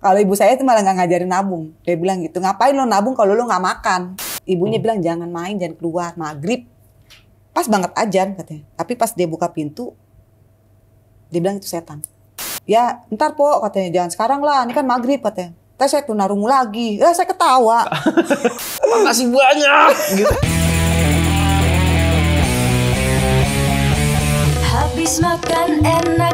Kalau ibu saya itu malah nggak ngajarin nabung. Dia bilang gitu, ngapain lo nabung kalau lo nggak makan? Ibunya hmm. bilang jangan main, jangan keluar, maghrib. Pas banget aja katanya. Tapi pas dia buka pintu, dia bilang itu setan. Ya ntar po katanya, jangan sekarang lah, ini kan maghrib katanya. Tapi saya tuh narungu lagi. Ya saya ketawa. Makasih banyak. gitu. Habis makan enak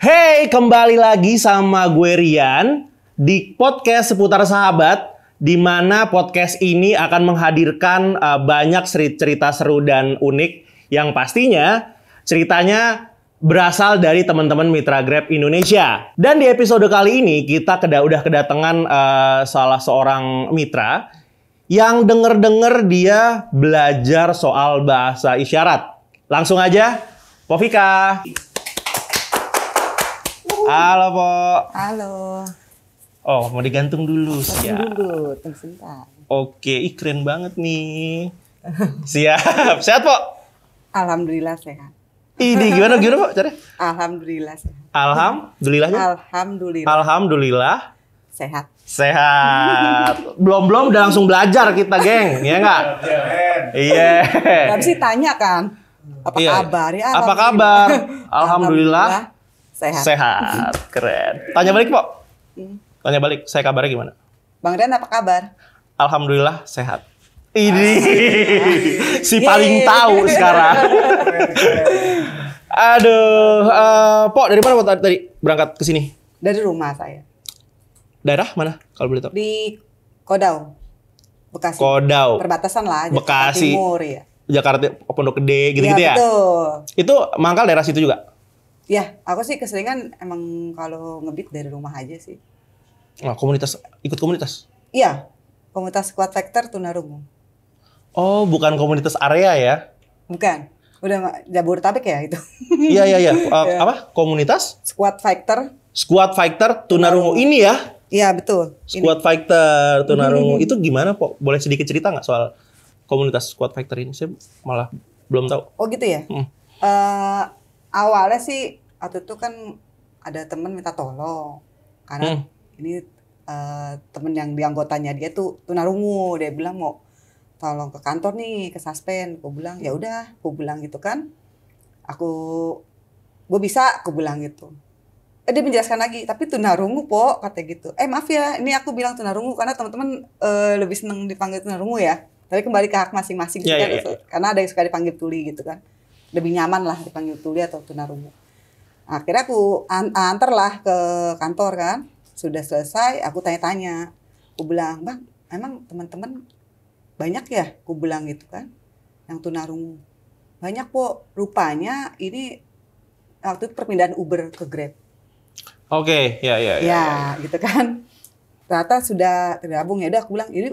Hey, kembali lagi sama gue Rian di podcast seputar sahabat di mana podcast ini akan menghadirkan uh, banyak cerita seru dan unik yang pastinya ceritanya berasal dari teman-teman mitra Grab Indonesia. Dan di episode kali ini kita keda udah kedatangan uh, salah seorang mitra yang denger-denger dia belajar soal bahasa isyarat. Langsung aja, Povika. Halo, Po. Halo. Oh, mau digantung dulu. Gantung ya. dulu, sebentar. Oke, ih keren banget nih. Siap. Sehat, Po? Alhamdulillah sehat. Ini gimana gimana Pak? Cara? Alhamdulillah sehat. Alhamdulillah. Alhamdulillah. Alhamdulillah sehat. Sehat. belum belum udah langsung belajar kita, geng. Iya enggak? Iya. Tapi sih tanya kan. Apa iya. kabar ya? Apa kabar? Alhamdulillah Sehat. Sehat, keren. Tanya balik, Pak. Tanya balik, saya kabarnya gimana? Bang Ren apa kabar? Alhamdulillah sehat. Ini si iya, paling iya, iya. tahu sekarang. Aduh, uh, eh, Pok dari mana Pok tadi berangkat ke sini? Dari rumah saya. Daerah mana kalau boleh tahu? Di Kodau. Bekasi. Kodau. Perbatasan lah Bekasi. Timur ya. Jakarta Pondok Gede gitu-gitu ya. Betul. Itu mangkal daerah situ juga. Ya, aku sih keseringan emang kalau ngebit dari rumah aja sih. Nah, komunitas ikut komunitas? Iya, komunitas Squad Factor Tunarungu. Oh, bukan komunitas area ya? Bukan. Udah jabur tapi ya itu. Iya, iya, iya. Uh, ya. Apa? Komunitas? Squad Factor. Squad Factor Tunarungu ini ya? Iya, betul. Squad ini. Factor Tunarungu. Hmm. Itu gimana, Pak? Boleh sedikit cerita nggak soal komunitas Squad Factor ini? Saya malah belum tahu. Oh, gitu ya? Hmm. Uh, awalnya sih waktu itu kan ada temen minta tolong karena hmm. ini uh, temen yang dianggotanya dia tuh tunarungu dia bilang mau tolong ke kantor nih ke suspend aku bilang ya udah aku bilang gitu kan aku gue bisa aku bilang gitu eh, dia menjelaskan lagi tapi tunarungu po kata gitu eh maaf ya ini aku bilang tunarungu karena teman-teman uh, eh, lebih seneng dipanggil tunarungu ya tapi kembali ke hak masing-masing yeah, gitu yeah, kan yeah. Iya. Gitu. karena ada yang suka dipanggil tuli gitu kan lebih nyaman lah dipanggil tuli atau tunarungu. Akhirnya aku an antar lah ke kantor kan, sudah selesai aku tanya-tanya. Aku bilang, bang emang teman-teman banyak ya? Aku bilang gitu kan, yang tunarungu. Banyak kok, rupanya ini waktu itu perpindahan Uber ke Grab. Oke, okay, ya, ya, ya, ya. Ya, gitu kan. Ternyata sudah tergabung ya, udah aku bilang, ini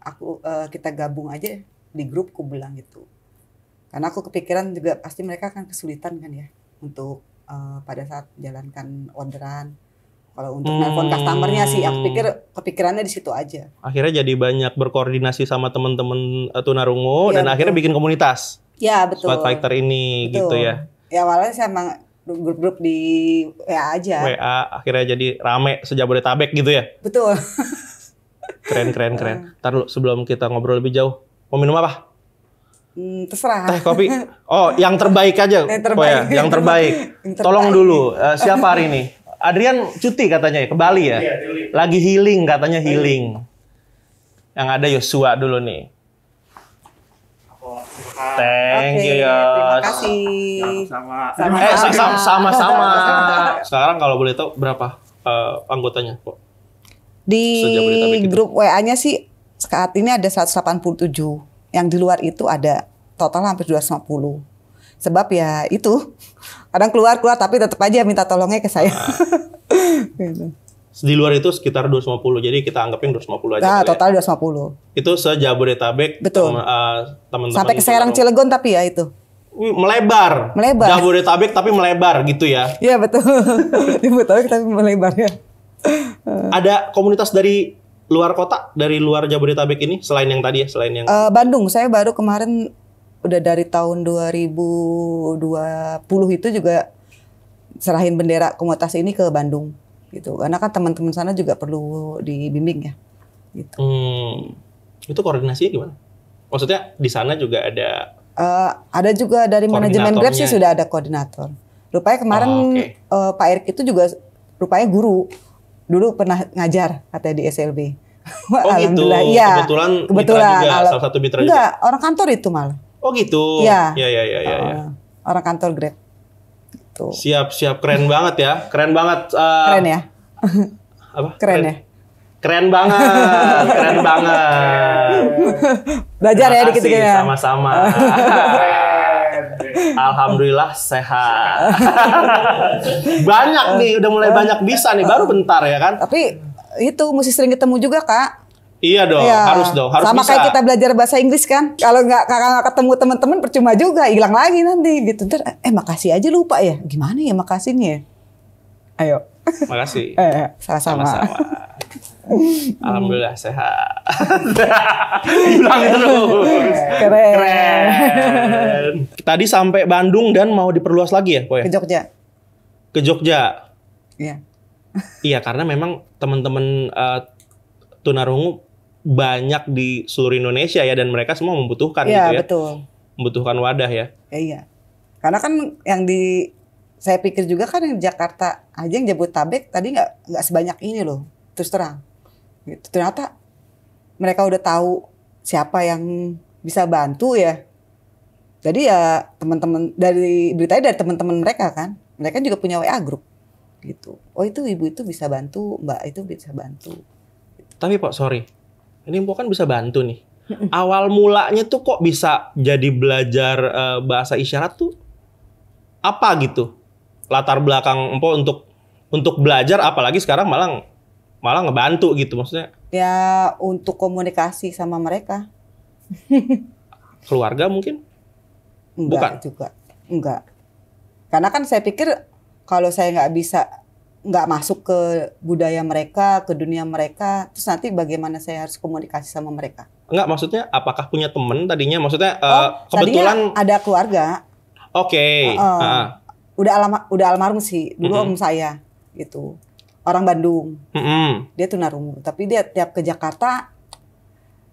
aku uh, kita gabung aja di grup, aku bilang gitu karena aku kepikiran juga pasti mereka akan kesulitan kan ya untuk uh, pada saat jalankan orderan. Kalau untuk hmm. nelpon customernya sih, aku pikir kepikirannya di situ aja. Akhirnya jadi banyak berkoordinasi sama teman-teman eh, tunarungu ya, dan betul. akhirnya bikin komunitas. Ya betul. Smart Fighter ini betul. gitu ya. Ya awalnya sih emang grup-grup di WA aja. WA akhirnya jadi rame sejak Tabek gitu ya. Betul. keren keren keren. Ntar sebelum kita ngobrol lebih jauh, mau minum apa? Hmm, terserah. Teh kopi. Oh, yang terbaik aja. Yang terbaik. Oh ya, yang terbaik. yang terbaik. Tolong dulu, uh, siapa hari ini? Adrian cuti katanya ya, ke ya. Iya, Lagi healing katanya healing. Yang ada Yosua dulu nih. Thank okay, you Terima kasih. Sama-sama. Eh, sama-sama. Sekarang kalau boleh tahu berapa uh, anggotanya, kok? Di grup WA-nya sih saat ini ada 187. Yang di luar itu ada total hampir 250. Sebab ya itu kadang keluar-keluar tapi tetap aja minta tolongnya ke saya. Nah. Di luar itu sekitar 250. Jadi kita anggapnya 250 aja. Nah, total ya. 250. Itu sejabodetabek itu ah, teman-teman. Uh, Sampai ke Serang Cilegon tapi ya itu melebar. Melebar. Jabodetabek tapi melebar gitu ya. Iya betul. Jabodetabek tapi melebar ya. Ada komunitas dari luar kota dari luar Jabodetabek ini selain yang tadi ya selain yang uh, Bandung saya baru kemarin udah dari tahun 2020 itu juga serahin bendera komunitas ini ke Bandung gitu karena kan teman-teman sana juga perlu dibimbing ya gitu hmm, itu koordinasinya gimana maksudnya di sana juga ada uh, ada juga dari manajemen Grab sih sudah ada koordinator rupanya kemarin oh, ah, okay. uh, eh, Pak Erik itu juga rupanya guru dulu pernah ngajar katanya di SLB. Oh gitu. Alhamdulillah. gitu. Ya. Kebetulan, kebetulan mitra juga, salah satu mitra enggak, juga. orang kantor itu malah. Oh gitu. Iya. Iya iya iya iya. Ya. Orang kantor Grab. Gitu. Siap siap keren banget ya. Keren banget. Uh, keren ya. apa? Keren, keren ya. Keren banget, keren banget. Belajar ya dikit-dikit ya. Sama-sama. Alhamdulillah sehat. banyak nih, udah mulai banyak bisa nih, baru bentar ya kan? Tapi itu mesti sering ketemu juga kak. Iya dong, ya. harus dong, harus Sama bisa. kayak kita belajar bahasa Inggris kan. Kalau nggak kakak ketemu teman-teman percuma juga, hilang lagi nanti gitu. Ntar, eh makasih aja lupa ya. Gimana ya makasihnya? Ayo. Makasih. Eh, eh, sama-sama. Alhamdulillah sehat. Bilang terus. Keren. Keren. Tadi sampai Bandung dan mau diperluas lagi ya, Boy? Ke Jogja. Ke Jogja. Iya. iya, karena memang teman-teman uh, tunarungu banyak di seluruh Indonesia ya dan mereka semua membutuhkan ya, gitu ya. Iya, betul. Membutuhkan wadah ya. Ya, iya. Karena kan yang di saya pikir juga kan yang Jakarta aja yang Jabodetabek tadi nggak nggak sebanyak ini loh terus terang gitu ternyata mereka udah tahu siapa yang bisa bantu ya jadi ya teman-teman dari beritanya dari teman-teman mereka kan mereka juga punya WA grup gitu oh itu ibu itu bisa bantu mbak itu bisa bantu tapi pak sorry ini mbak kan bisa bantu nih awal mulanya tuh kok bisa jadi belajar uh, bahasa isyarat tuh apa gitu latar belakang empo untuk untuk belajar apalagi sekarang malah malah ngebantu gitu maksudnya ya untuk komunikasi sama mereka keluarga mungkin enggak bukan juga enggak karena kan saya pikir kalau saya nggak bisa nggak masuk ke budaya mereka ke dunia mereka terus nanti bagaimana saya harus komunikasi sama mereka enggak maksudnya apakah punya temen tadinya maksudnya eh, oh, uh, kebetulan tadinya ada keluarga oke okay. uh, uh udah alam udah almarhum sih dulu mm-hmm. om saya gitu orang Bandung mm-hmm. dia tapi dia tiap ke Jakarta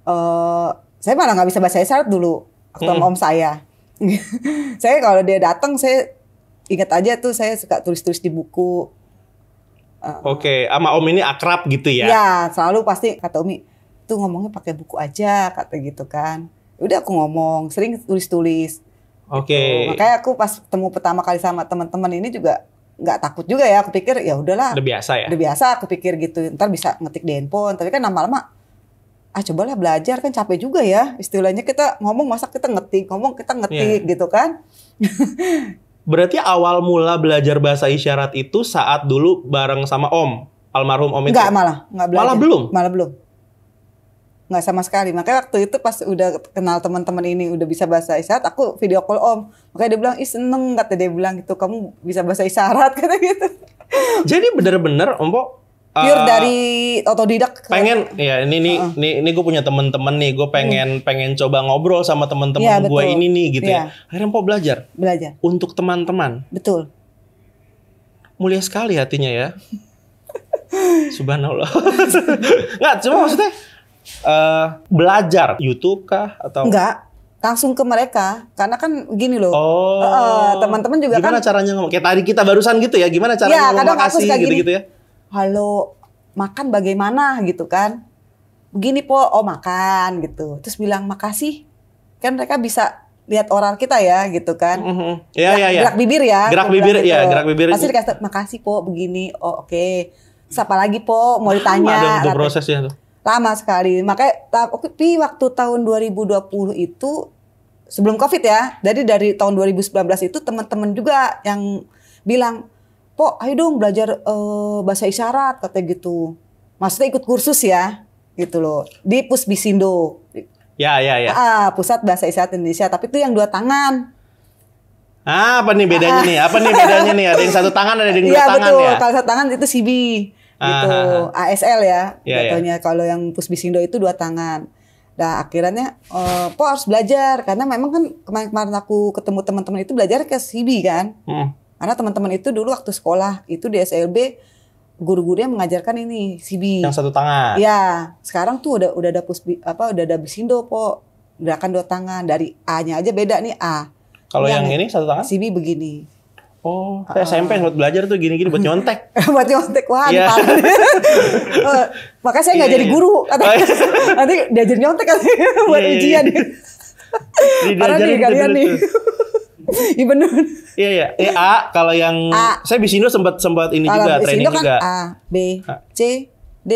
uh, saya malah nggak bisa bahasa isyarat dulu waktu mm-hmm. om saya saya kalau dia datang saya ingat aja tuh saya suka tulis-tulis di buku uh, oke okay. ama om ini akrab gitu ya ya selalu pasti kata Umi tuh ngomongnya pakai buku aja kata gitu kan udah aku ngomong sering tulis-tulis Gitu. Oke. Okay. Makanya aku pas temu pertama kali sama teman-teman ini juga nggak takut juga ya. Aku pikir ya udahlah. Udah biasa ya. Udah biasa. Aku pikir gitu. Ntar bisa ngetik di handphone. Tapi kan lama-lama ah cobalah belajar kan capek juga ya istilahnya kita ngomong masa kita ngetik ngomong kita ngetik yeah. gitu kan berarti awal mula belajar bahasa isyarat itu saat dulu bareng sama om almarhum om itu nggak malah nggak belajar malah belum malah belum nggak sama sekali. Makanya waktu itu pas udah kenal teman-teman ini udah bisa bahasa isyarat, aku video call Om. Makanya dia bilang, "Ih, seneng," kata dia bilang gitu. "Kamu bisa bahasa isyarat," kata gitu. Jadi bener-bener om Ompo Pure uh, dari otodidak. Pengen, ya ini nih, uh nih, ini gue punya teman-teman nih, gue pengen, hmm. pengen coba ngobrol sama teman-teman ya, gue ini nih, gitu ya. ya. Akhirnya Empo belajar. Belajar. Untuk teman-teman. Betul. Mulia sekali hatinya ya. Subhanallah. Nggak, cuma maksudnya uh, belajar YouTube kah atau enggak langsung ke mereka karena kan gini loh oh, uh, teman-teman juga gimana kan gimana caranya ngomong kayak tadi kita barusan gitu ya gimana caranya ya, ngomong makasih gitu gini, gitu ya halo makan bagaimana gitu kan begini po oh makan gitu terus bilang makasih kan mereka bisa lihat orang kita ya gitu kan mm -hmm. ya, gerak, ya, ya. gerak bibir ya gerak bibir iya, gitu. ya gerak bibir pasti dikasih makasih po begini oh oke okay. siapa lagi po mau ditanya ada, ada proses ya tuh Lama sekali. Makanya tapi waktu tahun 2020 itu sebelum Covid ya. Jadi dari tahun 2019 itu teman-teman juga yang bilang, "Po, ayo dong belajar uh, bahasa isyarat," kata gitu. Maksudnya ikut kursus ya, gitu loh. Di Pusbisindo. Ya, ya, ya. Ah, pusat Bahasa Isyarat Indonesia, tapi itu yang dua tangan. Ah, apa nih bedanya ah. nih? Apa nih bedanya nih? Ada yang satu tangan, ada yang dua ya, tangan betul. ya. Kalau satu tangan itu CB gitu ASL ah, ah, ah. ya yeah, iya. yeah. kalau yang pusbisindo itu dua tangan Nah akhirnya uh, po harus belajar karena memang kan kemarin-kemarin aku ketemu teman-teman itu belajar ke CB kan hmm. karena teman-teman itu dulu waktu sekolah itu di SLB guru-gurunya mengajarkan ini CB yang satu tangan ya sekarang tuh udah udah ada pusbi apa udah ada bisindo po gerakan dua tangan dari A-nya aja beda nih A kalau iya yang, yang ini satu tangan CB begini Oh, saya uh, SMP sempat belajar tuh gini-gini buat nyontek. buat nyontek, wah yeah. Oh, uh, Makanya saya nggak yeah. jadi iya. guru. Katanya. Oh, Nanti diajar nyontek katanya iya, buat yeah, ujian. Yeah. Parah nih kalian nih. Iya benar. Iya iya. Eh A kalau yang A. saya di sini sempat sempat ini kalau juga Bisindo training kan juga. A B C D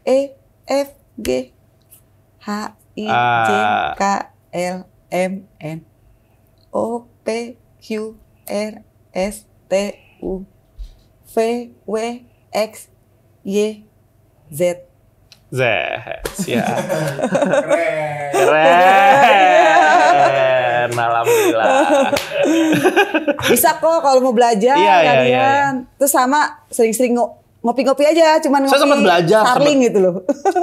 E F G H I J K L M N O P Q R S T U V W X Y Z Z ya keren keren alhamdulillah bisa kok kalau mau belajar iya, kalian iya, iya. iya. terus sama sering-sering ngopi-ngopi aja, cuman ngopi. Saya sempat belajar, Starling sempet, gitu loh.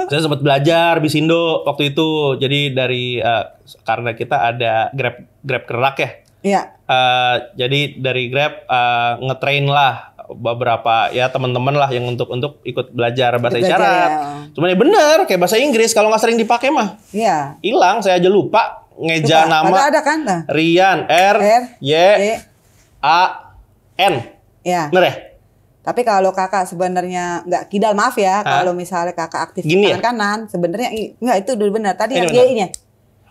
saya sempat belajar Bisindo waktu itu. Jadi dari uh, karena kita ada Grab Grab kerak ya. Iya. Uh, jadi dari Grab uh, ngetrain lah beberapa ya teman-teman lah yang untuk untuk ikut belajar bahasa belajar, isyarat. Ya. Cuman ya bener kayak bahasa Inggris kalau nggak sering dipakai mah. Iya. Hilang saya aja lupa ngeja lupa. nama. Ada, ada kan? Nah. Rian R, R Y e. A N. Iya. Bener ya? Tapi kalau kakak sebenarnya nggak kidal maaf ya kalau misalnya kakak aktif Gini ya? tangan ya? kanan sebenarnya nggak itu dulu benar tadi yang Y-nya.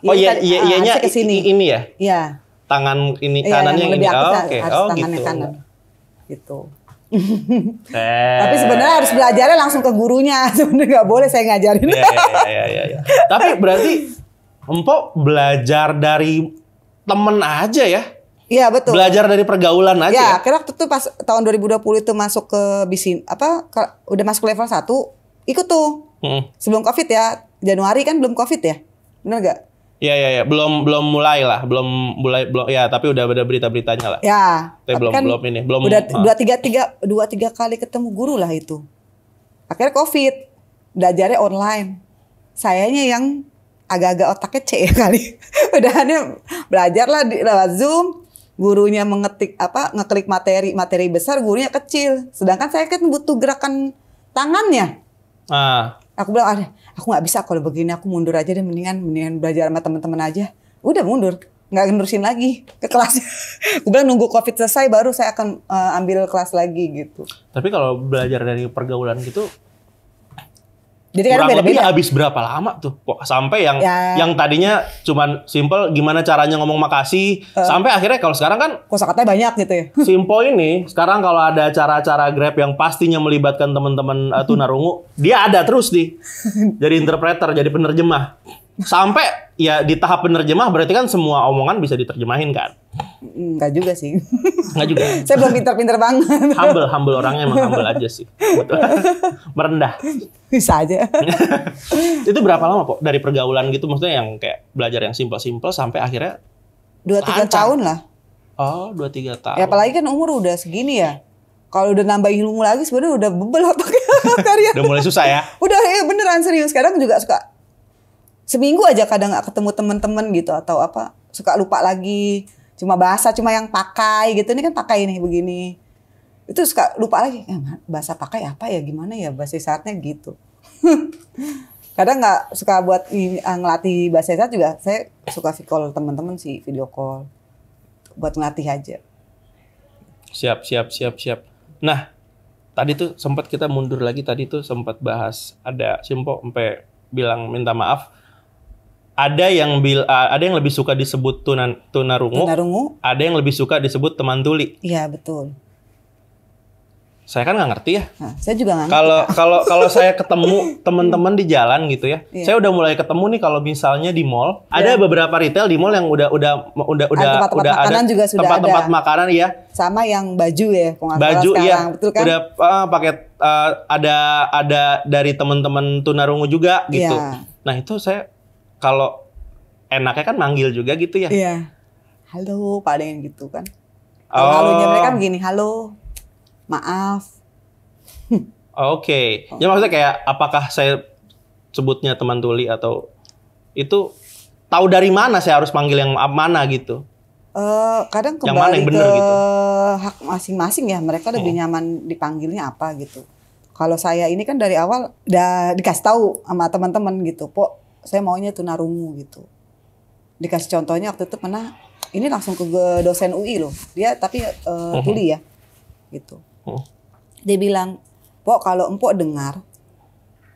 Oh iya iya iya ini ya. Iya tangan ini iya, kanannya yang, yang lebih Aktif, oh, kan, okay. harus oh, tangannya gitu. kanan. Gitu. Tapi sebenarnya harus belajarnya langsung ke gurunya. Sebenarnya nggak boleh saya ngajarin. ya, iya, iya, iya. Tapi berarti empok belajar dari temen aja ya? Iya betul. Belajar dari pergaulan aja. Iya, ya, ya? kira waktu itu pas tahun 2020 itu masuk ke bisin apa ke, udah masuk level 1, ikut tuh. Hmm. Sebelum Covid ya. Januari kan belum Covid ya. Benar gak? Iya iya ya. belum belum mulai lah, belum mulai belum ya tapi udah ada berita-beritanya lah. Ya. Tapi, tapi belum kan belum ini, belum. Udah ha. Ah. dua tiga tiga dua tiga kali ketemu guru lah itu. Akhirnya covid, belajarnya online. Sayanya yang agak-agak otaknya C ya kali. Udahannya belajar lah di, lewat Zoom, gurunya mengetik apa ngeklik materi materi besar gurunya kecil sedangkan saya kan butuh gerakan tangannya ah. aku bilang ada aku nggak bisa kalau begini aku mundur aja deh mendingan mendingan belajar sama teman-teman aja udah mundur nggak ngerusin lagi ke kelas. udah bilang nunggu covid selesai baru saya akan uh, ambil kelas lagi gitu. Tapi kalau belajar dari pergaulan gitu, jadi kurang beda -beda. habis berapa lama tuh kok sampai yang ya. yang tadinya cuman simple gimana caranya ngomong makasih uh, sampai akhirnya kalau sekarang kan kosakatanya banyak gitu ya. Simpo ini sekarang kalau ada cara-cara Grab yang pastinya melibatkan teman-teman uh, eh, tunarungu, dia ada terus nih jadi interpreter, jadi penerjemah sampai ya di tahap penerjemah berarti kan semua omongan bisa diterjemahin kan? Enggak juga sih. Enggak juga. Saya belum pinter-pinter banget. humble, humble orangnya emang humble aja sih. Betul. Merendah. Bisa aja. itu berapa lama kok dari pergaulan gitu maksudnya yang kayak belajar yang simpel-simpel sampai akhirnya dua tiga tahun lah. Oh, dua tiga tahun. Ya apalagi kan umur udah segini ya kalau udah nambah ilmu lagi sebenarnya udah bebel otaknya. udah mulai susah ya? Udah ya beneran serius. Sekarang juga suka seminggu aja kadang nggak ketemu temen-temen gitu atau apa suka lupa lagi cuma bahasa cuma yang pakai gitu ini kan pakai nih begini itu suka lupa lagi eh, bahasa pakai apa ya gimana ya bahasa isyaratnya gitu kadang nggak suka buat eh, ngelatih bahasa saya juga saya suka video call teman-teman sih video call buat ngelatih aja siap siap siap siap nah tadi tuh sempat kita mundur lagi tadi tuh sempat bahas ada simpo sampai bilang minta maaf ada yang bil, ada yang lebih suka disebut tunan tunarungu, tunarungu, ada yang lebih suka disebut teman tuli. Iya betul. Saya kan nggak ngerti ya. Nah, saya juga nggak. Kalau kalau kalau saya ketemu teman-teman di jalan gitu ya, yeah. saya udah mulai ketemu nih kalau misalnya di mall, yeah. ada beberapa retail di mall yang udah udah udah udah tempat -tempat udah makanan ada juga sudah tempat-tempat makanan ya. Sama yang baju ya, baju iya, betul kan? Udah uh, pakai uh, ada ada dari teman-teman tunarungu juga gitu. Yeah. Nah itu saya kalau enaknya kan manggil juga gitu ya. Iya. Halo, paling gitu kan. Oh. Halonya mereka begini, halo, maaf. Oh, oke. Okay. Oh. Ya maksudnya kayak apakah saya sebutnya teman tuli atau itu tahu dari mana saya harus manggil yang mana gitu? Uh, kadang kembali yang mana yang bener, ke gitu. hak masing-masing ya. Mereka lebih hmm. nyaman dipanggilnya apa gitu. Kalau saya ini kan dari awal udah dikasih tahu sama teman-teman gitu, Pok saya maunya tunarungu gitu dikasih contohnya waktu itu pernah ini langsung ke dosen UI loh dia tapi uh, tuli ya gitu mhm. dia bilang pok kalau empok dengar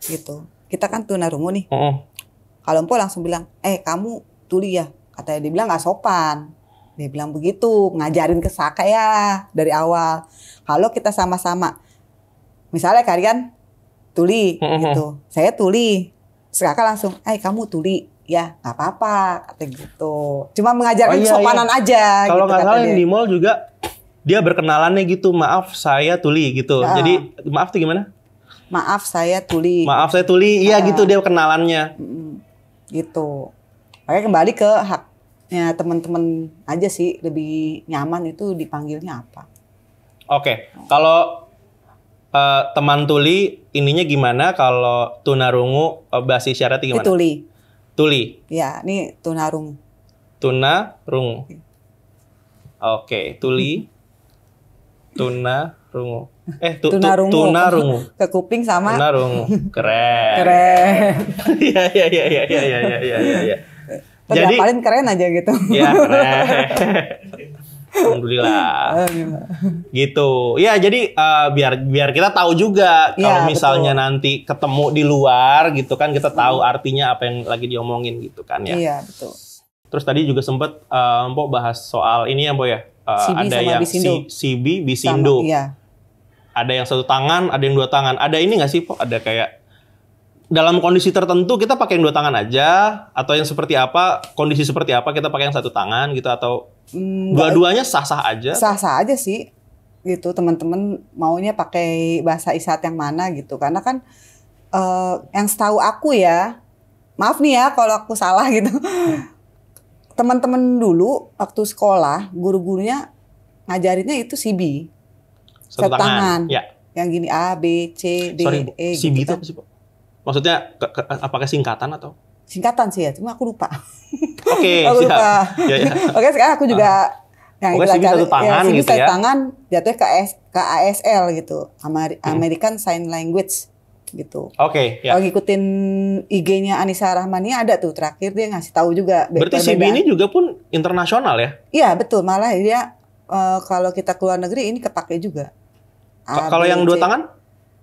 gitu kita kan tunarungu nih mhm. kalau empok langsung bilang eh kamu tuli ya katanya dia bilang nggak sopan dia bilang begitu ngajarin ke Saka ya dari awal kalau kita sama-sama misalnya kalian tuli mhm. gitu saya tuli sekarang langsung, eh kamu tuli ya nggak apa-apa kata gitu. Cuma mengajarkan oh, iya, sopanan iya. aja. Kalau gitu, nggak salah di mall juga dia berkenalannya gitu, maaf saya tuli gitu. Ya. Jadi maaf tuh gimana? Maaf saya tuli. Maaf saya tuli, iya uh. gitu dia kenalannya. Gitu. Makanya kembali ke haknya teman-teman aja sih lebih nyaman itu dipanggilnya apa. Oke, okay. kalau uh, teman tuli ininya gimana kalau tunarungu uh, eh, bahasa syarat gimana? Ini tuli. Tuli. Ya, ini Tuna rungu. Iya. Oke, okay, tuli. rungu. Eh, tu, rungu. Tu, rungu. Ke kuping sama. rungu. Keren. Keren. Iya, iya, iya, iya, iya, iya, iya, iya. Ya. Jadi paling keren aja gitu. Iya, keren. Alhamdulillah. Gitu. Ya jadi uh, biar biar kita tahu juga ya, kalau misalnya betul. nanti ketemu di luar gitu kan kita tahu hmm. artinya apa yang lagi diomongin gitu kan ya. Iya betul. Terus tadi juga sempat uh, eh, Mpok bahas soal ini ya Mpok ya. Uh, eh, CB ada yang Bisindo. CB, Bisindo. Sama, iya. Ada yang satu tangan, ada yang dua tangan. Ada ini nggak sih Pak? Ada kayak dalam kondisi tertentu kita pakai yang dua tangan aja atau yang seperti apa kondisi seperti apa kita pakai yang satu tangan gitu atau Mm, Dua-duanya sah-sah aja. Sah-sah aja sih gitu teman-teman maunya pakai bahasa isyarat yang mana gitu karena kan uh, yang setahu aku ya maaf nih ya kalau aku salah gitu teman-teman dulu waktu sekolah guru-gurunya ngajarinnya itu CB satu, tangan, Ya. yang gini A B C D Sorry, E CB gitu itu kan. apa sih maksudnya ke, apakah singkatan atau singkatan sih ya, cuma aku lupa. Oke, okay, aku lupa. Ya, ya. Oke, sekarang aku juga uh. yang Pokoknya belajar satu iya, tangan ya, gitu ya. tangan jatuhnya ke, AS, ke ASL gitu, Amer hmm. American Sign Language gitu. Oke, okay, ya. Kalau ngikutin IG-nya Anissa Rahmania ada tuh terakhir dia ngasih tahu juga. Berarti CB ini juga pun internasional ya? Iya, betul. Malah dia uh, kalau kita keluar negeri ini kepake juga. Kalau yang dua tangan?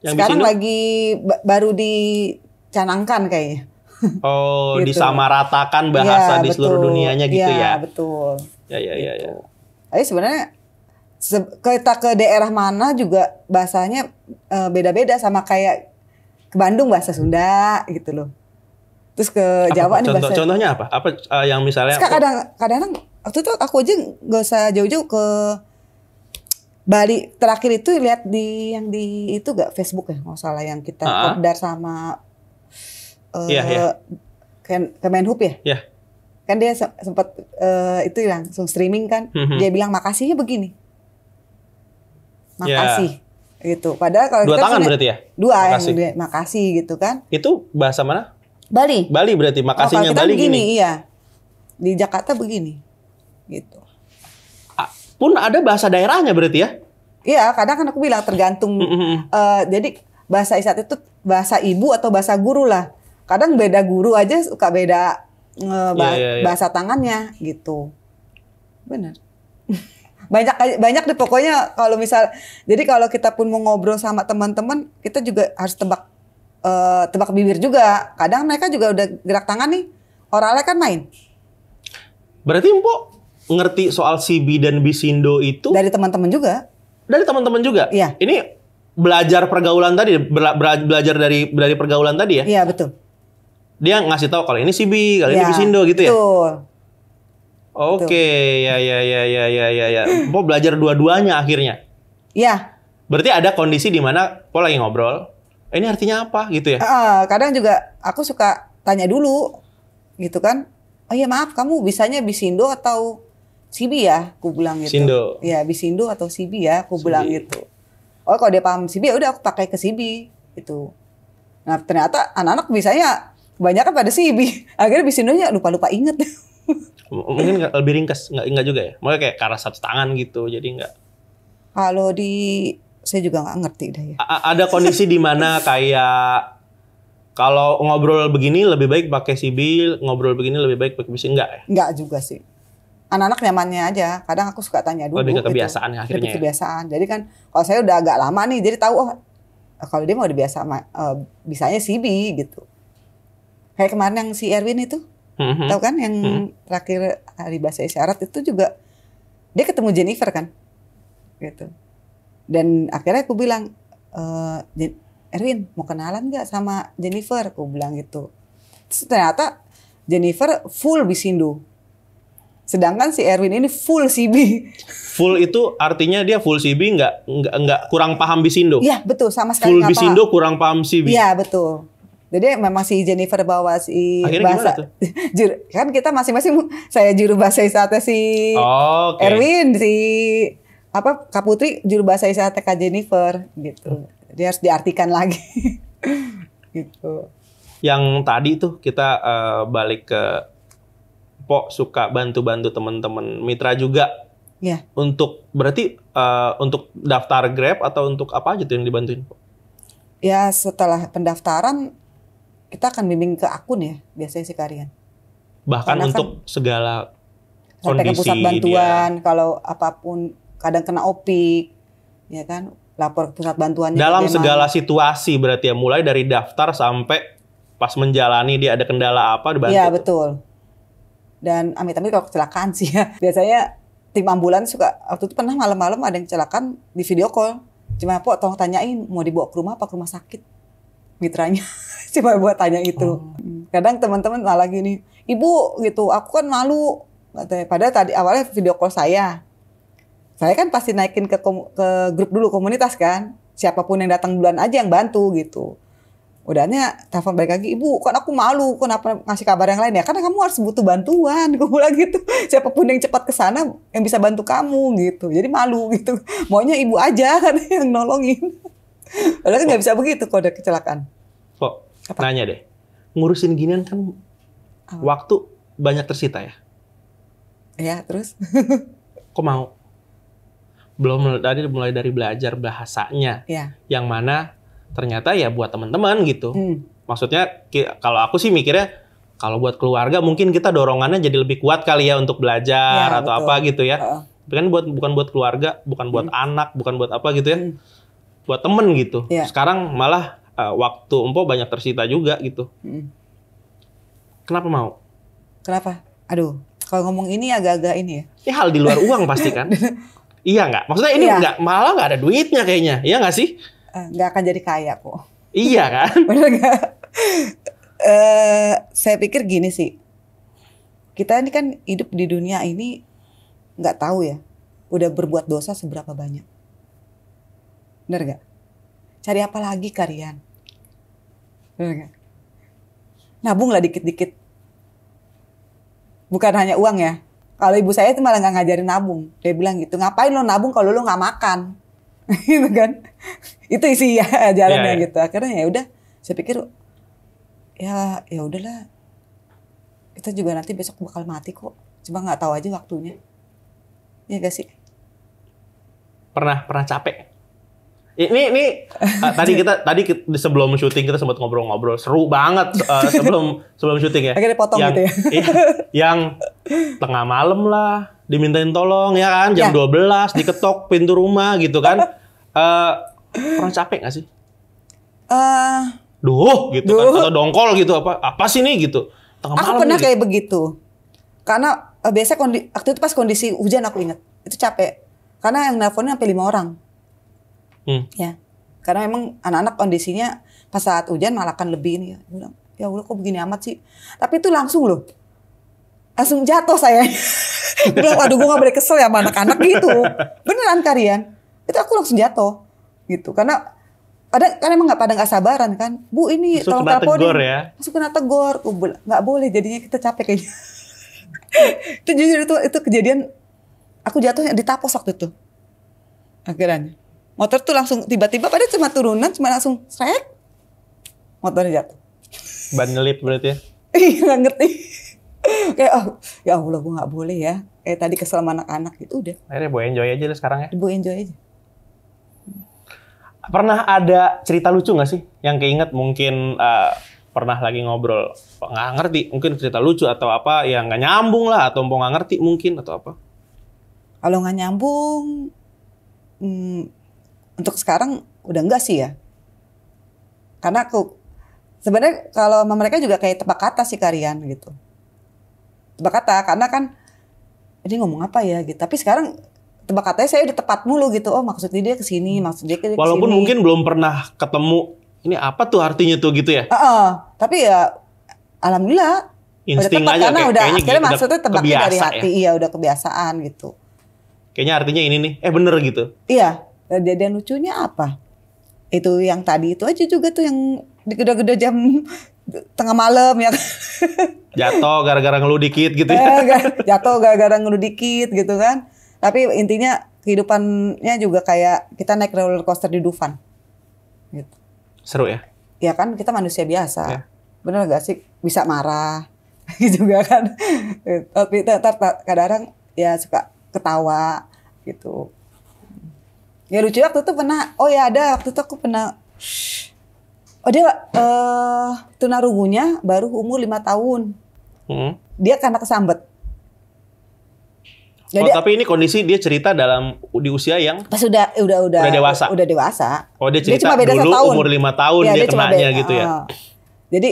Yang Sekarang lagi baru dicanangkan kayaknya. Oh, gitu. disamaratakan iya, bahasa ya, di seluruh dunianya gitu ya. Ya, betul. Ya, ya, ya, gitu. ya. Jadi sebenarnya se kita ke daerah mana juga bahasanya e, beda-beda uh, sama kayak ke Bandung bahasa Sunda gitu loh. Terus ke Jawa apa, nih contoh, bahasa Contohnya apa? Apa uh, yang misalnya kadang-kadang waktu itu aku aja nggak usah jauh-jauh ke Bali terakhir itu lihat di yang di itu gak Facebook ya nggak salah yang kita uh ah. -huh. sama uh, yeah, yeah. Ken, Kemenhub ya? Yeah. Kan dia sempat uh, eh, itu langsung streaming kan. Mm-hmm. Dia bilang makasihnya begini. Iya. Makasih. Yeah. Gitu. Padahal kalau dua kita tangan berarti ya? Dua makasih. yang dia, makasih gitu kan. Itu bahasa mana? Bali. Bali berarti oh, makasihnya oh, Bali begini, gini. Iya. Di Jakarta begini. Gitu. Pun ada bahasa daerahnya berarti ya? Iya, kadang kan aku bilang tergantung. Mm -hmm. uh, jadi bahasa isyarat itu bahasa ibu atau bahasa guru lah kadang beda guru aja suka beda nge- yeah, yeah, yeah. Iya. bahasa tangannya gitu. Benar. banyak banyak deh pokoknya kalau misal jadi kalau kita pun mau ngobrol sama teman-teman kita juga harus tebak uh, tebak bibir juga. Kadang mereka juga udah gerak tangan nih. Oralnya kan main. Berarti Mpo ngerti soal CB dan Bisindo itu dari teman-teman juga. Dari teman-teman juga. Iya. Ini belajar pergaulan tadi belajar dari dari pergaulan tadi ya. Iya, betul dia ngasih tahu kalau ini Sibi, kalau ya, ini Bisindo gitu ya. Betul. Oke, ya ya ya ya ya ya ya. Po belajar dua-duanya akhirnya. Ya. Berarti ada kondisi di mana pola lagi ngobrol, eh, ini artinya apa gitu ya? Uh, kadang juga aku suka tanya dulu gitu kan. Oh iya maaf kamu bisanya Bisindo atau Sibi ya, aku bilang gitu. Sindo. Ya, Bisindo atau Sibi ya, aku Sibi. bilang gitu. Oh, kalau dia paham Sibi ya udah aku pakai ke Sibi itu. Nah, ternyata anak-anak bisanya banyak kan pada bi akhirnya bisindonya lupa-lupa inget mungkin gak, lebih ringkas nggak nggak juga ya mungkin kayak karena satu tangan gitu jadi nggak kalau di saya juga nggak ngerti deh ya. A ada kondisi di mana kayak kalau ngobrol begini lebih baik pakai sibil ngobrol begini lebih baik pakai bising nggak ya nggak juga sih anak-anak nyamannya aja kadang aku suka tanya dulu lebih oh, ke gitu. kebiasaan gitu. akhirnya lebih ya? kebiasaan jadi kan kalau saya udah agak lama nih jadi tahu oh kalau dia mau udah biasa uh, bisanya sibi gitu Kayak kemarin yang si Erwin itu, mm-hmm. tahu kan yang mm-hmm. terakhir hari bahasa isyarat itu juga dia ketemu Jennifer kan, gitu. Dan akhirnya aku bilang, e, Erwin mau kenalan nggak sama Jennifer? Aku bilang gitu. Terus ternyata Jennifer full bisindo. Sedangkan si Erwin ini full CB. Full itu artinya dia full CB nggak nggak nggak kurang paham bisindo. Iya betul sama sekali. Full bisindo kurang paham CB. Iya betul. Jadi memang si Jennifer bawa si Akhirnya bahasa juru, kan kita masing-masing saya juru bahasa Isata si oh, okay. Erwin si apa Kak Putri juru bahasa Isata Kak Jennifer gitu. Dia harus diartikan lagi. gitu. Yang tadi tuh kita uh, balik ke Po suka bantu-bantu teman-teman mitra juga. Ya. Untuk berarti uh, untuk daftar Grab atau untuk apa aja tuh yang dibantuin Po? Ya setelah pendaftaran kita akan bimbing ke akun ya biasanya sih Bahkan Karena untuk kan, segala kondisi pusat bantuan dia. kalau apapun kadang kena opik ya kan lapor ke pusat bantuan. Dalam segala situasi berarti ya mulai dari daftar sampai pas menjalani dia ada kendala apa dibantu. Iya betul. Dan amit-amit ah, kalau kecelakaan sih ya biasanya tim ambulans suka waktu itu pernah malam-malam ada yang kecelakaan di video call. Cuma aku tolong tanyain mau dibawa ke rumah apa ke rumah sakit mitranya. cuma buat tanya itu. Oh. Kadang teman-teman malah gini, ibu gitu, aku kan malu. Padahal tadi awalnya video call saya, saya kan pasti naikin ke, ke grup dulu komunitas kan. Siapapun yang datang bulan aja yang bantu gitu. Udahnya telepon balik lagi, ibu kan aku malu, kenapa ngasih kabar yang lain ya? Karena kamu harus butuh bantuan, gue bilang gitu. Siapapun yang cepat ke sana yang bisa bantu kamu gitu. Jadi malu gitu. Maunya ibu aja kan yang nolongin. Padahal kan gak oh. bisa begitu ada kecelakaan. Apa? Nanya deh, ngurusin ginian kan Apa? waktu banyak tersita ya? Ya, terus? Kok mau? Belum dari mulai dari belajar bahasanya, ya. yang mana ternyata ya buat teman-teman gitu. Hmm. Maksudnya kalau aku sih mikirnya kalau buat keluarga mungkin kita dorongannya jadi lebih kuat kali ya untuk belajar ya, atau betul. apa gitu ya. -uh. Tapi kan buat bukan buat keluarga, bukan buat hmm. anak, bukan buat apa gitu ya. Hmm. Buat temen gitu. Ya. Sekarang malah uh, waktu empo banyak tersita juga gitu. Hmm. Kenapa mau? Kenapa? Aduh, kalau ngomong ini agak-agak ini ya. Ini ya, hal di luar uang pasti kan? iya nggak? Maksudnya ini iya. nggak malah nggak ada duitnya kayaknya, iya nggak sih? Eh, nggak akan jadi kaya kok. Iya kan? Benar nggak? Uh, saya pikir gini sih, kita ini kan hidup di dunia ini nggak tahu ya, udah berbuat dosa seberapa banyak. Benar nggak? Cari apa lagi kalian? Nabunglah dikit-dikit. Bukan hanya uang ya. Kalau ibu saya itu malah nggak ngajarin nabung. Dia bilang gitu, ngapain lo nabung kalau lo nggak makan? gitu kan. itu isi ya, jalannya yeah, iya. gitu. Akhirnya ya udah, saya pikir ya ya udahlah kita juga nanti besok bakal mati kok cuma nggak tahu aja waktunya Iya gak sih pernah pernah capek ini ini uh, ah, tadi kita tadi kita, sebelum syuting kita sempat ngobrol-ngobrol seru banget uh, sebelum sebelum syuting ya. Akhirnya potong yang, gitu ya. Iya, yang tengah malam lah dimintain tolong ya kan jam iya. dua ya. 12 diketok pintu rumah gitu kan. Uh, pernah capek gak sih? Eh uh, duh gitu kan. duh. kan atau dongkol gitu apa apa sih nih gitu. Tengah aku malam pernah gitu. kayak begitu. Karena uh, biasanya kondi, waktu itu pas kondisi hujan aku inget itu capek. Karena yang nelponnya sampai lima orang. Hmm. Ya. Karena emang anak-anak kondisinya pas saat hujan malah kan lebih ini. Ya. bilang, ya Allah kok begini amat sih. Tapi itu langsung loh. Langsung jatuh saya. bilang, aduh gue gak boleh kesel ya sama anak-anak gitu. Beneran karian. Itu aku langsung jatuh. Gitu. Karena ada kan emang nggak pada nggak sabaran kan bu ini masuk tolong telepon ya masuk kena tegor nggak boleh jadinya kita capek kayaknya itu jujur itu itu kejadian aku jatuh di tapos waktu itu akhirnya motor tuh langsung tiba-tiba pada cuma turunan cuma langsung seret motor jatuh ban ngelip berarti ya iya nggak ngerti kayak oh ya allah gue nggak boleh ya kayak tadi kesel sama anak-anak gitu udah akhirnya bu enjoy aja lah sekarang ya bu enjoy aja pernah ada cerita lucu nggak sih yang keinget mungkin uh, pernah lagi ngobrol nggak ngerti mungkin cerita lucu atau apa yang nggak nyambung lah atau mau nggak ngerti mungkin atau apa kalau nggak nyambung hmm, untuk sekarang udah enggak sih ya karena aku sebenarnya kalau sama mereka juga kayak tebak kata sih kalian gitu tebak kata karena kan eh, ini ngomong apa ya gitu tapi sekarang tebak katanya saya udah tepat mulu gitu oh maksudnya dia kesini maksudnya dia kesini walaupun mungkin belum pernah ketemu ini apa tuh artinya tuh gitu ya uh -uh. tapi ya alhamdulillah insting udah tepat karena kayak, udah akhirnya gitu, maksudnya tebaknya dari ya. hati ya? iya udah kebiasaan gitu kayaknya artinya ini nih eh bener gitu iya Eh, dan lucunya apa? Itu yang tadi itu aja juga tuh yang digeda-geda jam tengah malam ya. Kan? jatuh gara-gara ngeluh dikit gitu ya. Eh, jatuh gara-gara ngeluh dikit gitu kan. Tapi intinya kehidupannya juga kayak kita naik roller coaster di Dufan. Gitu. Seru ya? Ya kan kita manusia biasa. Ya. Bener gak sih? Bisa marah gitu kan. Tapi kadang-kadang ya suka ketawa gitu ya lucu waktu itu pernah oh ya ada waktu itu aku pernah oh dia uh, tunarungunya baru umur lima tahun hmm. dia karena kesambet oh, jadi, oh, tapi ini kondisi dia cerita dalam di usia yang pas eh, udah udah udah, dewasa. Udah dewasa. Oh, dia cerita dia cuma beda dulu tahun. umur lima tahun ya, dia, dia kenanya beda, gitu ya. Uh, jadi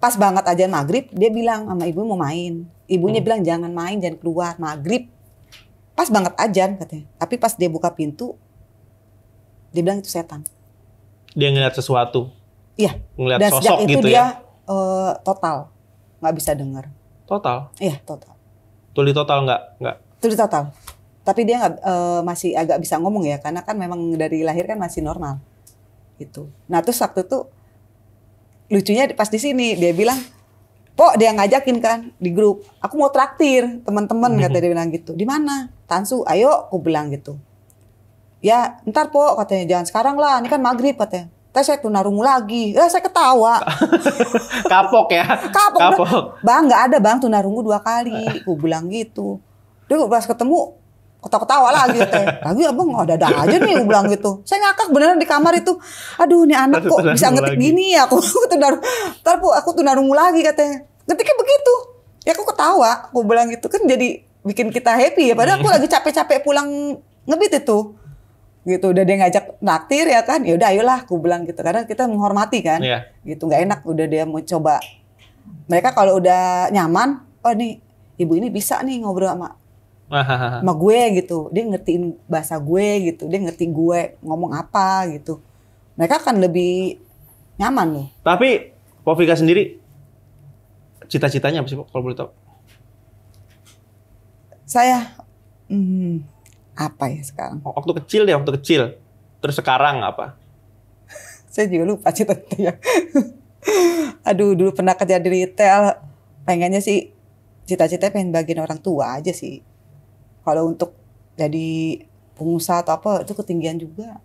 pas banget aja maghrib dia bilang sama ibu mau main. Ibunya hmm. bilang jangan main, jangan keluar maghrib pas banget aja katanya. Tapi pas dia buka pintu, dia bilang itu setan. Dia ngeliat sesuatu. Iya. Ngeliat Dan sosok sejak itu gitu ya? dia ya? uh, total, nggak bisa dengar. Total. Iya total. Tuli total nggak? Nggak. Tuli total. Tapi dia nggak uh, masih agak bisa ngomong ya, karena kan memang dari lahir kan masih normal. Itu. Nah terus waktu itu lucunya pas di sini dia bilang Pok, dia ngajakin kan di grup, aku mau traktir teman-teman kata dia bilang gitu. Di mana? Tansu, ayo aku bilang gitu. Ya ntar po katanya jangan sekarang lah, ini kan maghrib katanya. Tapi saya tunarungu lagi, ya saya ketawa. Kapok ya? Kapok. Kapok. bang nggak ada bang tunarungu dua kali, aku bilang gitu. Dia pas ketemu ketawa-ketawa lah gitu. Lagi abang nggak ada ada aja nih, gue bilang gitu. Saya ngakak beneran di kamar itu. Aduh, ini anak kok bisa ngetik gini ya? Aku, aku tuh naruh, aku tuh narungu lagi katanya. ngetiknya begitu, ya aku ketawa. Aku bilang gitu kan jadi bikin kita happy ya. Padahal aku hmm. lagi capek-capek pulang ngebit itu gitu udah dia ngajak naktir ya kan ya udah ayolah aku bilang gitu karena kita menghormati kan iya. gitu nggak enak udah dia mau coba mereka kalau udah nyaman oh nih ibu ini bisa nih ngobrol sama sama gue gitu dia ngertiin bahasa gue gitu dia ngerti gue ngomong apa gitu mereka akan lebih nyaman nih tapi Pofika sendiri cita-citanya apa sih kalau boleh tahu saya hmm, apa ya sekarang oh, waktu kecil ya waktu kecil terus sekarang apa saya juga lupa cita-citanya aduh dulu pernah kerja di retail pengennya sih cita-cita pengen bagian orang tua aja sih kalau untuk jadi pengusaha atau apa itu ketinggian juga.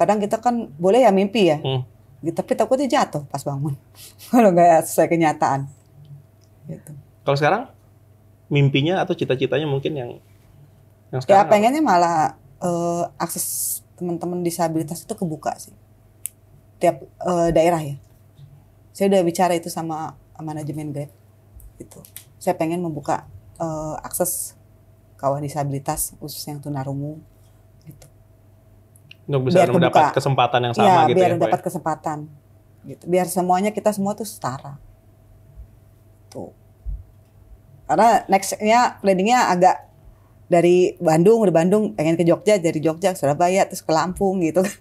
Kadang kita kan boleh ya mimpi ya. Hmm. Gitu, tapi takutnya jatuh pas bangun. Kalau nggak sesuai kenyataan. Gitu. Kalau sekarang mimpinya atau cita-citanya mungkin yang yang ya, sekarang? Ya pengennya malah uh, akses teman-teman disabilitas itu kebuka sih. Tiap uh, daerah ya. Saya udah bicara itu sama manajemen Grab. Gitu. Saya pengen membuka uh, akses kawan disabilitas khusus yang tunarungu gitu. Untuk bisa biar mendapat kebuka. kesempatan yang iya, sama ya, gitu biar ya. Biar ya? mendapat kesempatan gitu. Biar semuanya kita semua tuh setara. Tuh. Karena nextnya planningnya agak dari Bandung, dari Bandung pengen ke Jogja, dari Jogja ke Surabaya, terus ke Lampung gitu.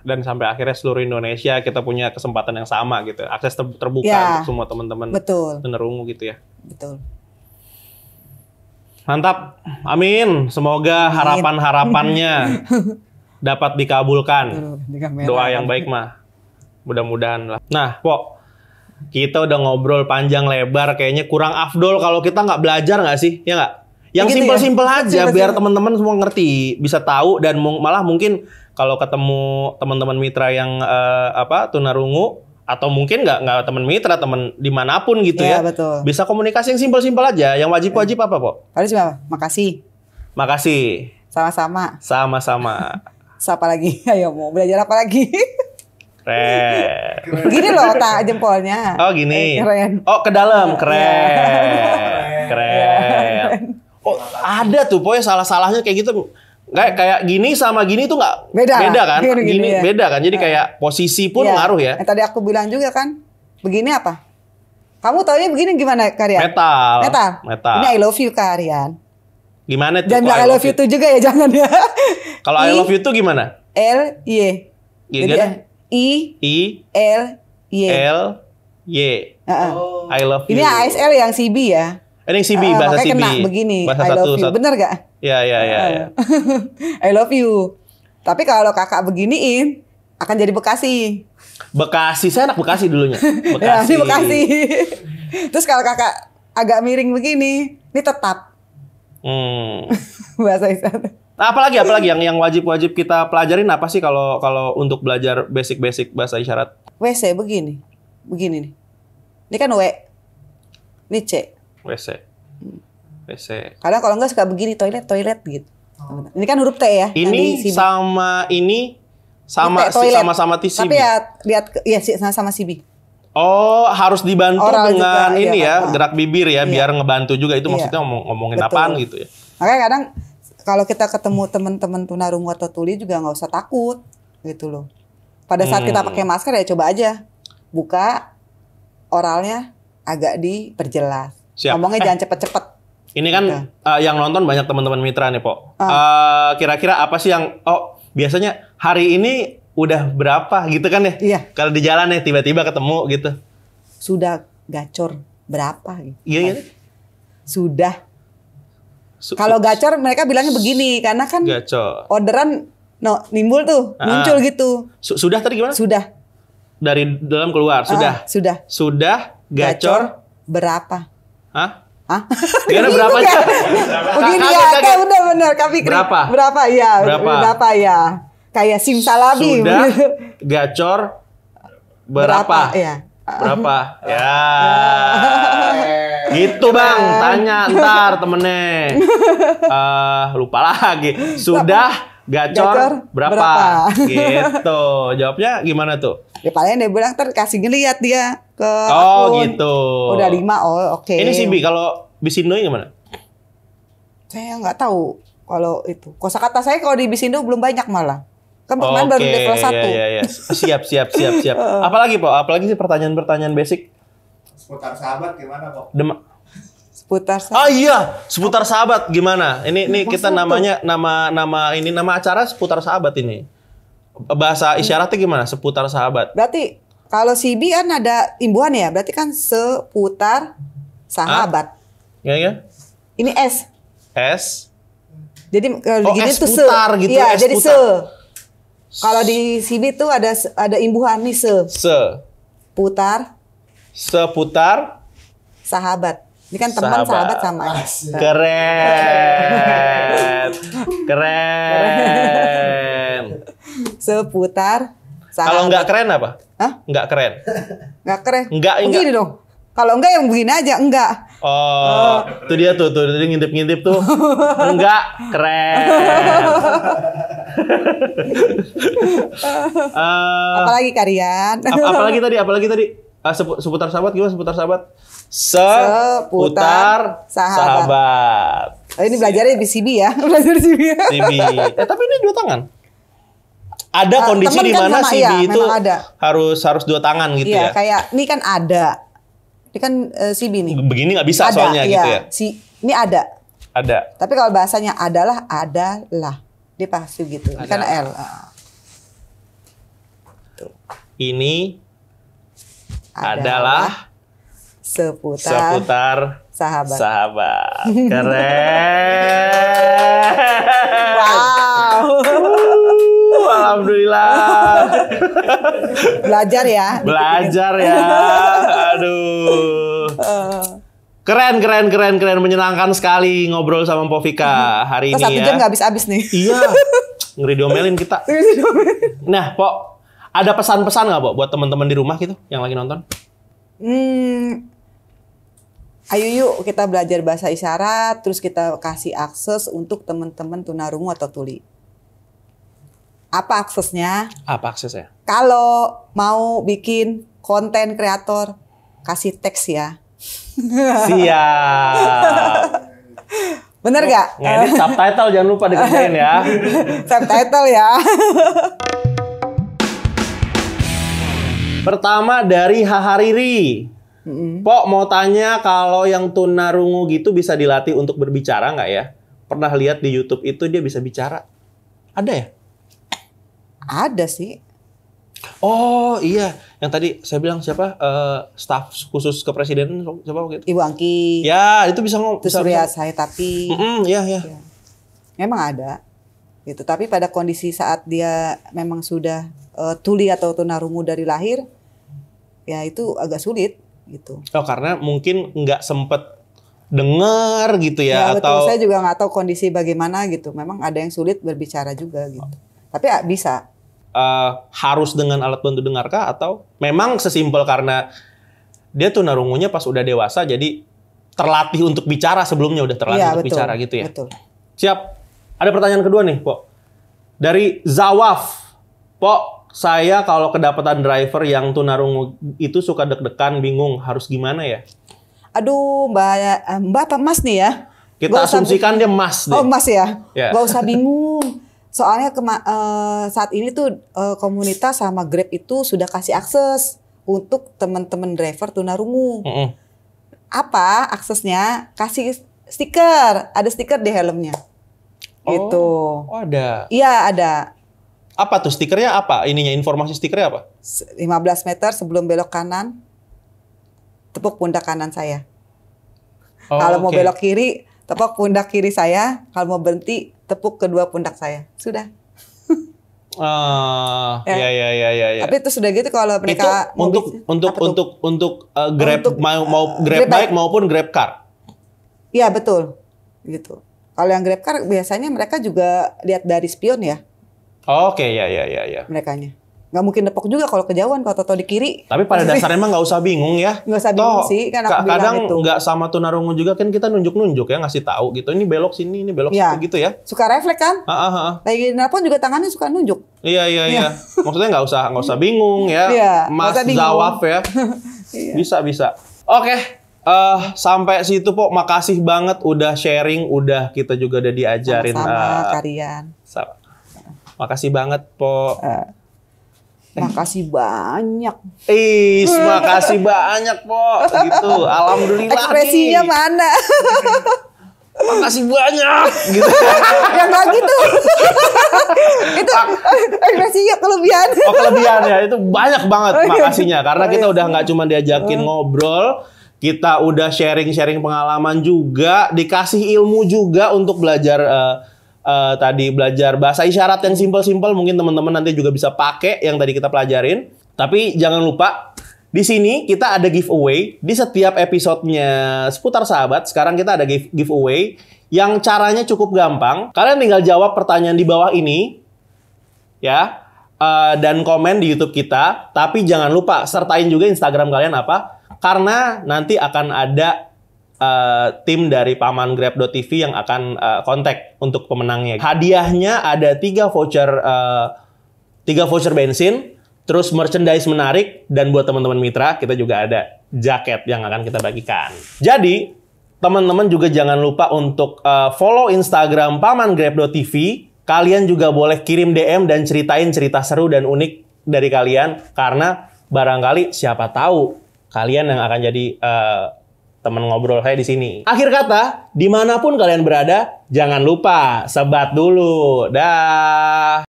Dan sampai akhirnya seluruh Indonesia kita punya kesempatan yang sama gitu, akses terbuka ya, untuk semua teman-teman Betul. Tunarungu gitu ya. Betul. Mantap. Amin. Semoga harapan-harapannya dapat dikabulkan. Kan Doa kan? yang baik mah. Mudah-mudahan lah. Nah, Pok, kita udah ngobrol panjang lebar kayaknya kurang afdol kalau kita nggak belajar nggak sih ya nggak ya yang gitu ya gitu simpel-simpel ya? aja simpel, biar teman-teman semua ngerti bisa tahu dan malah mungkin kalau ketemu teman-teman mitra yang uh, apa tunarungu atau mungkin nggak nggak teman mitra teman dimanapun gitu ya, ya. Betul. bisa komunikasi yang simpel-simpel aja yang wajib-wajib iya. apa kok paling cuma makasih makasih sama-sama sama-sama siapa lagi ayo mau belajar apa lagi keren gini loh tak jempolnya oh gini eh, keren oh ke dalam iya. keren keren oh ada tuh pokoknya salah-salahnya kayak gitu kayak kayak gini sama gini tuh nggak beda, beda kan? Gini, gini, gini ya. beda kan? Jadi iya. kayak posisi pun ya. ngaruh ya. Yang tadi aku bilang juga kan, begini apa? Kamu taunya begini gimana Karian? Metal. Metal. Metal. Ini I love you Karian. Gimana tuh? Jangan bilang I love you tuh juga ya, jangan ya. Kalau I love you tuh gimana? L Y. Iya, Jadi ya, I I L Y. L Y. Uh-uh. I love you. Ya? Eh, ini ASL yang CB ya. Ini yang CB uh, bahasa CB. kena begini. Bahasa I love satu, you. Satu. Bener gak? Iya, iya, iya. I love you. Tapi kalau kakak beginiin, akan jadi Bekasi. Bekasi, saya anak Bekasi dulunya. Ya, Bekasi. ya, Bekasi. Terus kalau kakak agak miring begini, ini tetap. Hmm. Bahasa Isyarat. Nah, apalagi apalagi yang yang wajib-wajib kita pelajarin apa sih kalau kalau untuk belajar basic-basic bahasa isyarat? WC begini. Begini nih. Ini kan W. Ini C. WC. Hmm. WC. Karena kalau enggak suka begini toilet toilet gitu. Oh. Ini kan huruf T ya. Ini sama ini sama si, sama sama TCB. Tapi ya lihat ya sama sama CB. Oh, harus dibantu Oral dengan juga, iya, ini ya, apa. gerak bibir ya, iya. biar ngebantu juga itu iya. maksudnya ngomong, ngomongin Betul. apaan gitu ya. oke kadang kalau kita ketemu teman-teman tunarungu atau tuli juga nggak usah takut gitu loh. Pada saat hmm. kita pakai masker ya coba aja buka oralnya agak diperjelas. Siap. Ngomongnya eh. jangan cepet-cepet ini kan okay. Iya. uh, eh, yang nonton banyak teman-teman mitra nih, Pok. Ah. Eh, kira-kira ah. uh, apa sih yang oh, biasanya hari ini udah berapa gitu kan ya? Iya. Kalau di jalan ya tiba-tiba ketemu gitu. Sudah gacor berapa gitu. Iya, iya. Eh, sudah kalau gacor mereka bilangnya begini karena kan gacor. orderan no nimbul tuh, ah. muncul gitu. Su sudah tadi gimana? Sudah. Dari dalam keluar, sudah. Ah, sudah. Sudah gacor, gacor berapa? Hah? Hah? Gimana berapa sih? Begini ya, kayak udah bener Kak Berapa? Berapa ya? Berapa, berapa ya? Kayak simsalabim. Sudah gacor berapa? berapa iya. ya? Berapa? Ya. gitu bang, tanya ntar temennya. Uh, lupa lagi. Sudah gacor, gacor berapa? berapa? Gitu. Jawabnya gimana tuh? Ya paling dia bilang terkasih ngeliat dia ke oh, akun. gitu. Udah oh, lima, oh oke. Okay. Ini sih Bi, kalau bisindo gimana? Saya nggak tahu kalau itu. kosa kata saya kalau di Bisindo belum banyak malah. Kan kemarin okay, baru level ya, ya, satu. Iya, iya, iya. Siap, siap, siap, siap. Apalagi, Pak? Apalagi sih pertanyaan-pertanyaan basic? Seputar sahabat gimana, Pak? demak seputar ah, sahabat. Ah iya, seputar sahabat gimana? Ini ini kita namanya nama nama ini nama acara seputar sahabat ini bahasa isyaratnya gimana? Seputar sahabat. Berarti kalau sibi kan ada imbuhan ya, berarti kan seputar sahabat. ya ya. Ini S. S. Jadi kalau eh, oh, begini tuh gitu. Iya, jadi putar. se. Kalau di sibi tuh ada ada imbuhan nih se. Se. Putar. Seputar sahabat. Ini kan teman sahabat, sahabat sama Keren. Keren seputar sahabat. Kalau nggak keren apa? Hah? Nggak keren. Nggak keren. Nggak, enggak. Begini dong. Kalau enggak yang begini aja, enggak. Oh, oh. tuh dia tuh, tuh dia ngintip-ngintip tuh. enggak keren. uh, apalagi kalian? Ap apalagi tadi, apalagi tadi? Uh, seputar sahabat gimana seputar sahabat? Seputar sahabat. sahabat. Oh, ini belajarnya di CB ya, belajar CB. Ya? CB. Eh tapi ini dua tangan ada uh, kondisi di kan mana si iya, itu ada. harus harus dua tangan gitu iya, ya. kayak ini kan ada. Ini kan uh, eh, si nih. Begini nggak bisa ada, soalnya gitu iya. gitu ya. Si ini ada. Ada. Tapi kalau bahasanya adalah adalah dia pasti gitu. Ada. Ini kan L. Tuh. Ah. Ini adalah, adalah seputar seputar sahabat. Sahabat. Keren. wow. Alhamdulillah. Belajar ya. Belajar ya. Aduh. Keren, keren, keren, keren. Menyenangkan sekali ngobrol sama Povika hari Terus ini satu ya. jam gak habis-habis nih. Iya. Ngeri diomelin kita. Nah, Po. Ada pesan-pesan nggak, Po? buat teman-teman di rumah gitu yang lagi nonton? Hmm, ayo yuk kita belajar bahasa isyarat terus kita kasih akses untuk teman-teman tunarungu atau tuli apa aksesnya? Apa aksesnya? Kalau mau bikin konten kreator, kasih teks ya. Siap. Bener gak? Ngedit subtitle jangan lupa dikerjain ya. subtitle ya. Pertama dari Hahariri. Mm-hmm. Pok mau tanya kalau yang tunarungu gitu bisa dilatih untuk berbicara nggak ya? Pernah lihat di YouTube itu dia bisa bicara. Ada ya? Ada sih. Oh iya, yang tadi saya bilang siapa uh, eh, staff khusus kepresidenan siapa waktu Ibu Angki. Ya itu bisa ngomong. Terus Surya saya tapi. Mm -hmm, ya, ya ya. Memang ada gitu. Tapi pada kondisi saat dia memang sudah uh, tuli atau tunarungu dari lahir, ya itu agak sulit gitu. Oh karena mungkin nggak sempet dengar gitu ya, ya atau betul. saya juga nggak tahu kondisi bagaimana gitu. Memang ada yang sulit berbicara juga gitu. Oh. Tapi ah, bisa. Uh, harus dengan alat bantu dengar atau memang sesimpel karena dia tuh narungunya pas udah dewasa jadi terlatih untuk bicara sebelumnya udah terlatih ya, untuk betul, bicara gitu ya. Betul. Siap. Ada pertanyaan kedua nih, Pok. Dari Zawaf. Pok, saya kalau kedapatan driver yang tunarungu itu suka deg-degan, bingung harus gimana ya? Aduh, Mbak eh, Mbak apa Mas nih ya? Kita asumsikan dia Mas oh, deh. Oh, Mas ya. Yeah. Gak usah bingung. Soalnya kema uh, saat ini tuh uh, komunitas sama Grab itu sudah kasih akses untuk teman-teman driver tunarungu. Mm -hmm. Apa aksesnya? Kasih stiker, ada stiker di helmnya. Gitu. Oh, gitu. Oh, ada. Iya, ada. Apa tuh stikernya apa? Ininya informasi stikernya apa? 15 meter sebelum belok kanan. Tepuk pundak kanan saya. Oh, kalau okay. mau belok kiri, tepuk pundak kiri saya. Kalau mau berhenti, tepuk kedua pundak saya. Sudah. Ah, ya. ya ya ya ya, ya. Tapi itu sudah gitu kalau mereka itu untuk mobil, untuk untuk untuk uh, oh, Grab mau mau uh, Grab, grab bike maupun Grab car. Iya, betul. Gitu. Kalau yang Grab car biasanya mereka juga lihat dari spion ya. Oh, oke, okay, ya ya ya ya. Merekanya nggak mungkin depok juga kalau kejauhan kalau toto di kiri. Tapi pada dasarnya emang nggak usah bingung ya. Nggak usah bingung Toh, sih kan aku kadang gitu. nggak sama tunarungu juga kan kita nunjuk-nunjuk ya ngasih tahu gitu. Ini belok sini, ini belok ya. situ gitu ya. Suka refleks kan? Ah, ah, Lagi nelpon juga tangannya suka nunjuk. Iya iya iya. Ya. Maksudnya nggak usah nggak usah bingung ya. Iya, Mas Zawaf ya. Iya. Bisa bisa. Oke. Okay. Uh, eh, sampai situ pok makasih banget udah sharing udah kita juga udah diajarin sama, -sama uh, eh, kalian sama. makasih banget pok uh Makasih banyak. Is, makasih banyak, Po. Gitu. Alhamdulillah. Ekspresinya nih. mana? makasih banyak gitu. Yang lagi tuh. itu ah. ekspresinya kelebihan. Oh, kelebihan ya. Itu banyak banget oh, iya. makasihnya karena kita udah nggak cuma diajakin oh. ngobrol, kita udah sharing-sharing pengalaman juga, dikasih ilmu juga untuk belajar uh, uh, tadi belajar bahasa isyarat yang simpel-simpel mungkin teman-teman nanti juga bisa pakai yang tadi kita pelajarin. Tapi jangan lupa di sini kita ada giveaway di setiap episodenya seputar sahabat. Sekarang kita ada give giveaway yang caranya cukup gampang. Kalian tinggal jawab pertanyaan di bawah ini, ya, uh, dan komen di YouTube kita. Tapi jangan lupa sertain juga Instagram kalian apa, karena nanti akan ada uh, tim dari paman tv yang akan uh, kontak untuk pemenangnya. Hadiahnya ada tiga voucher uh, voucher bensin, terus merchandise menarik dan buat teman-teman mitra kita juga ada jaket yang akan kita bagikan. Jadi teman-teman juga jangan lupa untuk uh, follow Instagram paman tv. Kalian juga boleh kirim DM dan ceritain cerita seru dan unik dari kalian karena barangkali siapa tahu kalian yang akan jadi uh, teman ngobrol saya di sini. Akhir kata, dimanapun kalian berada, jangan lupa sebat dulu. Dah.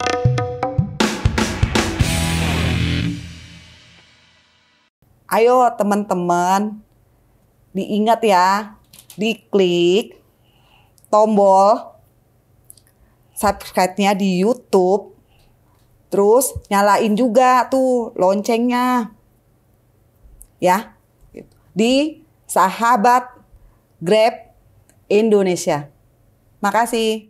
Ayo teman-teman, diingat ya, diklik tombol subscribe-nya di YouTube. Terus nyalain juga tuh loncengnya. Ya. Di sahabat Grab Indonesia. Makasih.